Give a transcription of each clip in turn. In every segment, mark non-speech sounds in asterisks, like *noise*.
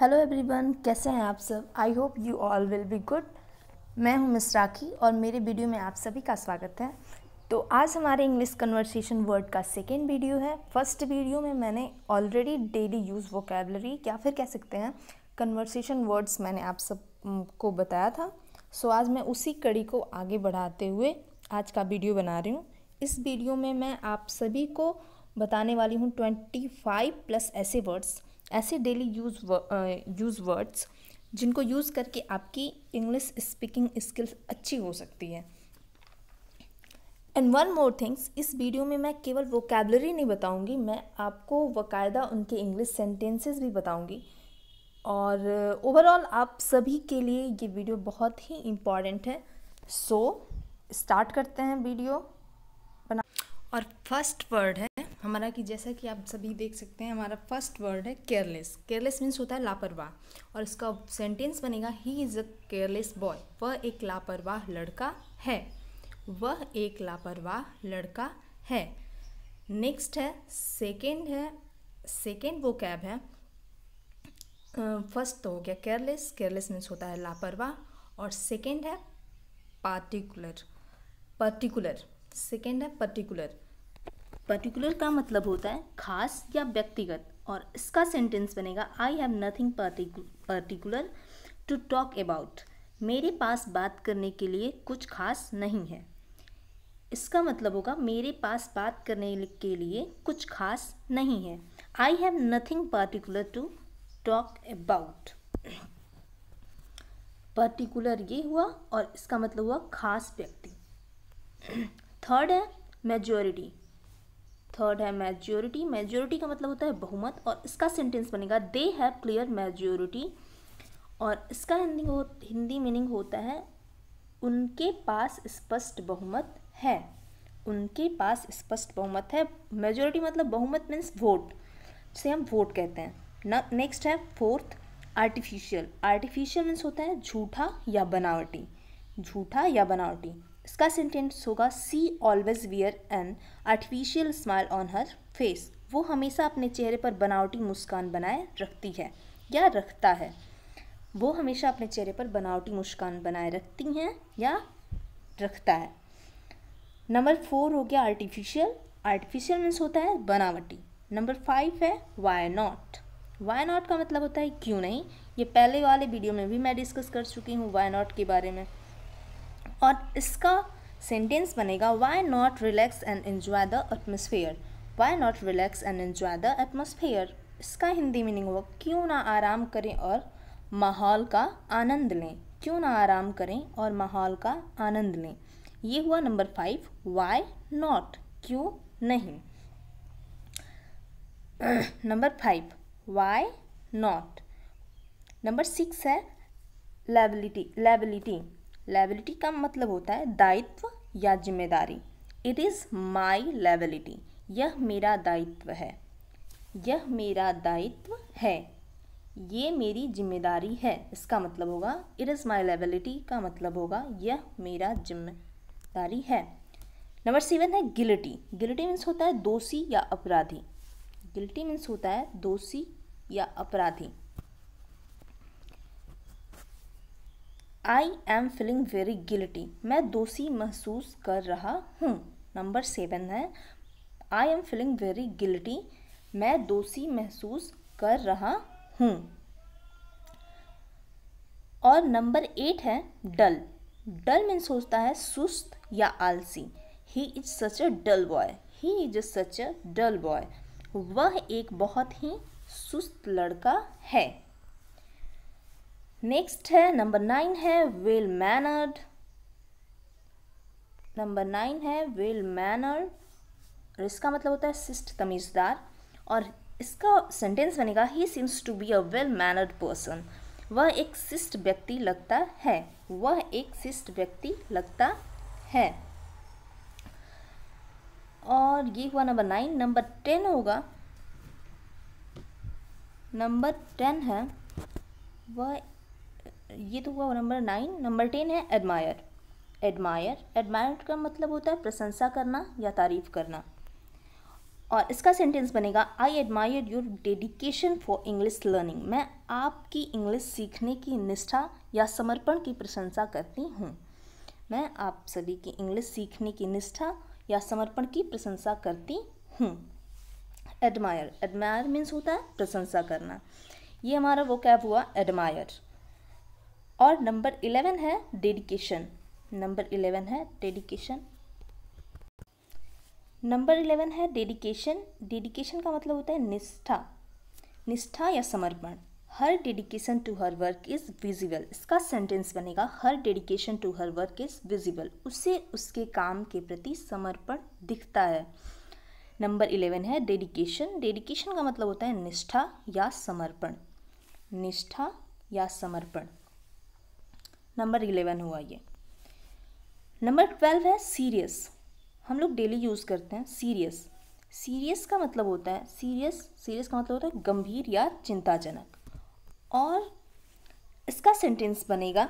hello everyone कैसे हैं आप सब I hope you all will be good मैं हूं मिस राखी और मेरे वीडियो में आप सभी का स्वागत है तो आज हमारे इंग्लिश कन्वर्सेशन वर्ड का सेकेंड वीडियो है फर्स्ट वीडियो में मैंने ऑलरेडी डेली यूज़ वोकेबलरी या फिर कह सकते हैं कन्वर्सेशन वर्ड्स मैंने आप सब को बताया था सो आज मैं उसी कड़ी को आगे बढ़ाते हुए आज का वीडियो बना रही हूँ इस वीडियो में मैं आप सभी को बताने वाली हूँ ट्वेंटी फाइव प्लस ऐसे वर्ड्स ऐसे डेली यूज यूज़ वर्ड्स जिनको यूज़ करके आपकी इंग्लिश स्पीकिंग स्किल्स अच्छी हो सकती है एंड वन मोर थिंग्स इस वीडियो में मैं केवल वोकेबलरी नहीं बताऊंगी मैं आपको बाकायदा उनके इंग्लिश सेंटेंसेस भी बताऊंगी और ओवरऑल uh, आप सभी के लिए ये वीडियो बहुत ही इम्पॉर्टेंट है सो so, स्टार्ट करते हैं वीडियो बना और फर्स्ट वर्ड है हमारा कि जैसा कि आप सभी देख सकते हैं हमारा फर्स्ट वर्ड है केयरलेस केयरलेस मीन्स होता है लापरवाह और इसका सेंटेंस बनेगा he is a careless boy वह एक लापरवाह लड़का है वह एक लापरवाह लड़का है नेक्स्ट है सेकेंड है सेकेंड वो कैब है फर्स्ट तो हो गया केयरलेस केयरलेस मीन्स होता है लापरवाह और सेकेंड है पार्टिकुलर पर्टिकुलर सेकेंड है पर्टिकुलर पर्टिकुलर का मतलब होता है खास या व्यक्तिगत और इसका सेंटेंस बनेगा I have nothing particular to talk about मेरे पास बात करने के लिए कुछ खास नहीं है इसका मतलब होगा मेरे पास बात करने के लिए कुछ खास नहीं है I have nothing particular to talk about particular ये हुआ और इसका मतलब हुआ खास व्यक्ति थर्ड *clears throat* है मेजोरिटी थर्ड है मेजोरिटी मेजोरिटी का मतलब होता है बहुमत और इसका सेंटेंस बनेगा दे हैव क्लियर मेजोरिटी और इसका हिंदी हो हिंदी मीनिंग होता है उनके पास स्पष्ट बहुमत है उनके पास स्पष्ट बहुमत है मेजोरिटी मतलब बहुमत मीन्स वोट जिसे हम वोट कहते हैं नेक्स्ट है फोर्थ आर्टिफिशियल आर्टिफिशियल मीन्स होता है झूठा या बनावटी झूठा या बनावटी इसका सेंटेंस होगा she always wear an artificial smile on her face वो हमेशा अपने चेहरे पर बनावटी मुस्कान बनाए रखती है या रखता है वो हमेशा अपने चेहरे पर बनावटी मुस्कान बनाए रखती हैं या रखता है नंबर फोर हो गया आर्टिफिशियल आर्टिफिशियल मीन्स होता है बनावटी नंबर फाइव है वाई नॉट वाई नॉट का मतलब होता है क्यों नहीं ये पहले वाले वीडियो में भी मैं डिस्कस कर चुकी हूँ वाई नॉट के बारे में और इसका सेंटेंस बनेगा why not relax and enjoy the atmosphere why not relax and enjoy the atmosphere इसका हिंदी मीनिंग होगा क्यों ना आराम करें और माहौल का आनंद लें क्यों ना आराम करें और माहौल का आनंद लें ये हुआ नंबर फाइव वाई नॉट क्यों नहीं *clears throat* number five why not number six है लेबिलिटी लेबिलिटी लाइबिलिटी का मतलब होता है दायित्व या जिम्मेदारी इट इज़ माई लाइबिलिटी यह मेरा दायित्व है यह मेरा दायित्व है ये मेरी जिम्मेदारी है इसका मतलब होगा इट इज़ माई लाइबिलिटी का मतलब होगा यह मेरा जिम्मेदारी है नंबर सेवन है गिलिटी गिलिटी मीन्स होता है दोषी या अपराधी गिलिटी मीन्स होता है दोषी या अपराधी I am feeling very guilty मैं दोषी महसूस कर रहा हूँ नंबर सेवन है I am feeling very guilty मैं दोषी महसूस कर रहा हूँ और नंबर एट है डल डल मीन्स सोचता है सुस्त या आलसी he is such a dull boy he is a such a dull boy वह एक बहुत ही सुस्त लड़का है नेक्स्ट है नंबर नाइन है वेल मैनर्ड नंबर नाइन है वेल मैनर्ड और इसका मतलब होता है शिष्ट तमीज़दार और इसका सेंटेंस बनेगा he seems to be a well mannered person वह एक शिष्ट व्यक्ति लगता है वह एक शिष्ट व्यक्ति लगता है और ये हुआ नंबर नाइन नंबर टेन होगा नंबर टेन है वह ये तो हुआ नंबर नाइन नंबर टेन है एडमायर एडमायर एडमायर का मतलब होता है प्रशंसा करना या तारीफ़ करना और इसका सेंटेंस बनेगा I admire your dedication for English learning मैं आपकी इंग्लिश सीखने की निष्ठा या समर्पण की प्रशंसा करती हूँ मैं आप सभी की इंग्लिश सीखने की निष्ठा या समर्पण की प्रशंसा करती हूँ एडमायर एडमायर मीन्स होता है प्रशंसा करना ये हमारा वो कैब हुआ एडमायर और नंबर इलेवन है डेडिकेशन नंबर इलेवन है डेडिकेशन नंबर इलेवन है डेडिकेशन डेडिकेशन का मतलब होता है निष्ठा निष्ठा या समर्पण her dedication to her work is visible इसका सेंटेंस बनेगा her dedication to her work is visible उसे उसके काम के प्रति समर्पण दिखता है नंबर इलेवन है डेडिकेशन डेडिकेशन का मतलब होता है निष्ठा या समर्पण निष्ठा या समर्पण नंबर इलेवन हुआ ये नंबर ट्वेल्व है सीरियस हम लोग डेली यूज़ करते हैं सीरियस सीरियस का मतलब होता है सीरियस सीरियस का मतलब होता है गंभीर या चिंताजनक और इसका सेंटेंस बनेगा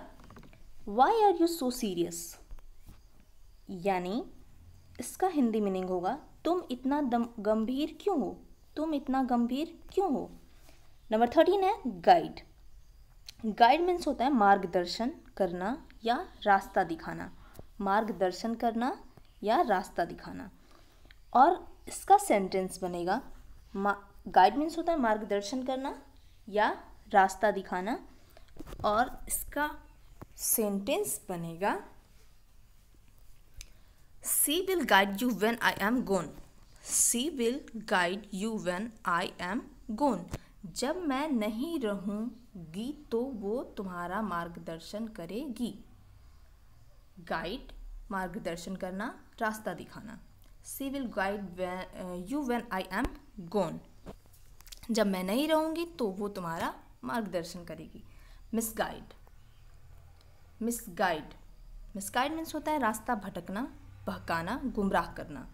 why are you so serious यानी इसका हिंदी मीनिंग होगा तुम इतना दम गंभीर क्यों हो तुम इतना गंभीर क्यों हो नंबर थर्टीन है गाइड गाइड मीन्स होता है मार्गदर्शन करना या रास्ता दिखाना मार्गदर्शन करना या रास्ता दिखाना और इसका सेंटेंस बनेगा गाइड मीन्स होता है मार्गदर्शन करना या रास्ता दिखाना और इसका सेंटेंस बनेगा she will guide you when I am gone she will guide you when I am gone जब मैं नहीं रहूँगी तो वो तुम्हारा मार्गदर्शन करेगी गाइड मार्गदर्शन करना रास्ता दिखाना she will guide you when I am gone जब मैं नहीं रहूँगी तो वो तुम्हारा मार्गदर्शन करेगी misguide misguide misguide means होता है रास्ता भटकना बहकाना गुमराह करना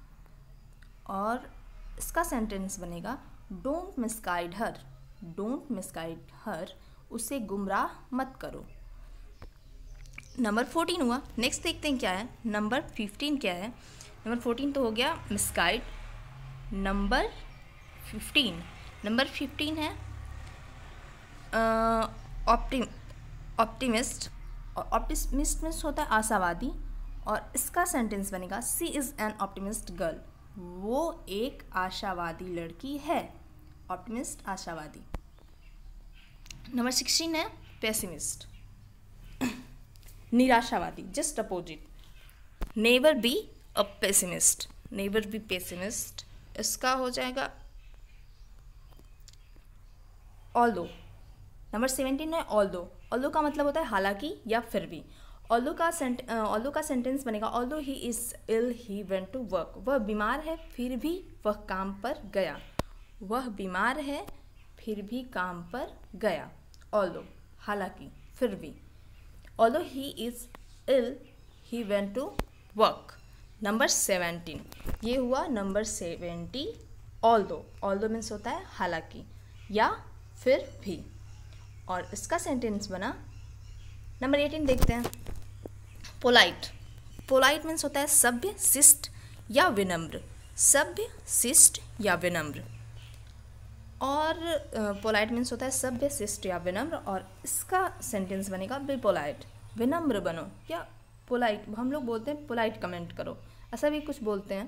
और इसका सेंटेंस बनेगा don't misguide her don't misguide her उसे गुमराह मत करो नंबर फोर्टीन हुआ नेक्स्ट देखते हैं क्या है नंबर फिफ्टीन क्या है नंबर फोर्टीन तो हो गया misguide number fifteen number fifteen है ऑप्टिम ऑप्टिमिस्ट ऑप्टिमिस्ट मिस होता है आशावादी और इसका सेंटेंस बनेगा she is an optimist girl वो एक आशावादी लड़की है ऑप्टिमिस्ट आशावादी नंबर सिक्सटीन है पेसिमिस्ट निराशावादी just opposite never be a pessimist never be pessimist इसका हो जाएगा ऑलो नंबर सेवेंटीन है ऑलो ऑलो का मतलब होता है हालांकि या फिर भी ऑलो का सेंट ऑलो का सेंटेंस बनेगा although he is ill he went to work वह बीमार है फिर भी वह काम पर गया वह बीमार है फिर भी काम पर गया ऑलो हालांकि फिर भी although he is ill he went to work number seventeen ये हुआ number seventy although although means होता है हालांकि या फिर भी और इसका सेंटेंस बना नंबर एटीन देखते हैं पोलाइट पोलाइट मीन्स होता है सभ्य शिष्ट या विनम्र सभ्य शिष्ट या विनम्र और पोलाइट मीन्स होता है सभ्य शिष्ट या विनम्र और इसका सेंटेंस बनेगा बी पोलाइट विनम्र बनो या पोलाइट हम लोग बोलते हैं पोलाइट कमेंट करो ऐसा भी कुछ बोलते हैं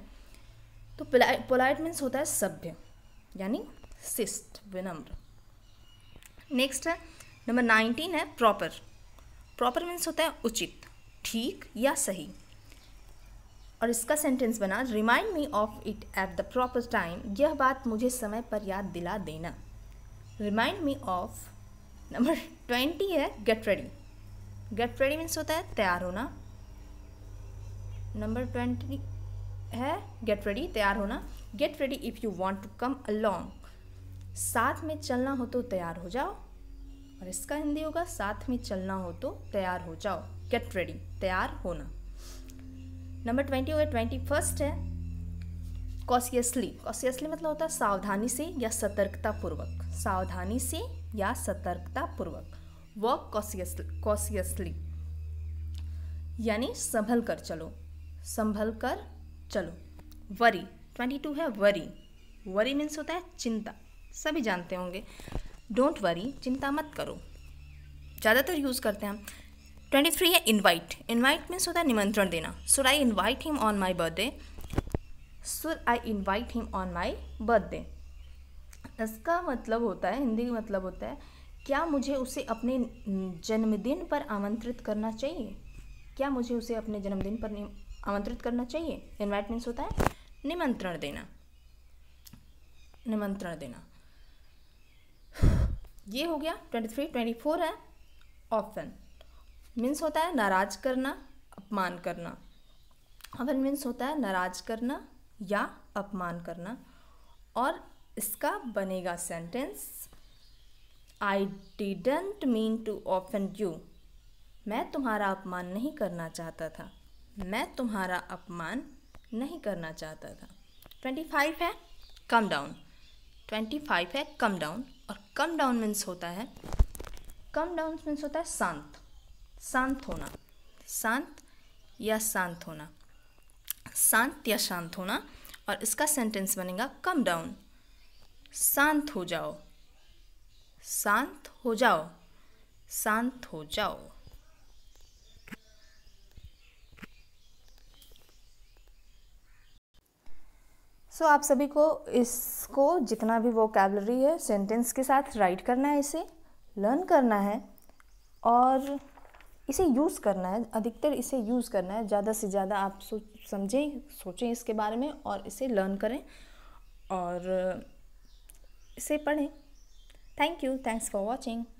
तो पोलाइट मीन्स होता है सभ्य यानी शिष्ट विनम्र नेक्स्ट है नंबर नाइनटीन है प्रॉपर प्रॉपर मीन्स होता है उचित ठीक या सही और इसका सेंटेंस बना remind me of it at the proper time यह बात मुझे समय पर याद दिला देना remind me of number twenty है get ready get ready means होता है तैयार होना नंबर ट्वेंटी है गेट रेडी तैयार होना get ready if you want to come along साथ में चलना हो तो तैयार हो जाओ और इसका हिंदी होगा साथ में चलना हो तो तैयार हो जाओ गेट रेडी तैयार होना नंबर ट्वेंटी हो गया ट्वेंटी फर्स्ट है कॉशियसली कॉशियसली मतलब होता है सावधानी से या सतर्कता पूर्वक सावधानी से या पूर्वक वॉक कॉशियसली कॉशियसली यानी संभल कर चलो संभल कर चलो वरी ट्वेंटी टू है वरी वरी मीन्स होता है चिंता सभी जानते होंगे डोंट वरी चिंता मत करो ज़्यादातर यूज़ करते हैं हम ट्वेंटी थ्री है इन्वाइट इन्वाइट मीन्स होता है निमंत्रण देना sure I invite him on my birthday sure I invite him on my birthday इसका मतलब होता है हिंदी का मतलब होता है क्या मुझे उसे अपने जन्मदिन पर आमंत्रित करना चाहिए क्या मुझे उसे अपने जन्मदिन पर आमंत्रित करना चाहिए इन्वाइट मीन्स होता है निमंत्रण देना निमंत्रण देना ये हो गया ट्वेंटी थ्री ट्वेंटी फोर है ऑप्शन मीन्स होता है नाराज करना अपमान करना अवन मीन्स होता है नाराज करना या अपमान करना और इसका बनेगा sentence I didn't mean to offend you मैं तुम्हारा अपमान नहीं करना चाहता था मैं तुम्हारा अपमान नहीं करना चाहता था ट्वेंटी फाइव है कम डाउन ट्वेंटी फाइव है कम डाउन और कम डाउन मीन्स होता है कम डाउन मीन्स होता है शांत शांत होना शांत या शांत होना शांत या शांत होना और इसका सेंटेंस बनेगा कम डाउन शांत हो जाओ शांत हो जाओ शांत हो जाओ सो so, आप सभी को इसको जितना भी कैबलरी है सेंटेंस के साथ राइट करना है इसे लर्न करना है और इसे यूज़ करना है अधिकतर इसे यूज़ करना है ज़्यादा से ज़्यादा आप सोच समझें सोचें इसके बारे में और इसे लर्न करें और इसे पढ़ें thank you thanks for watching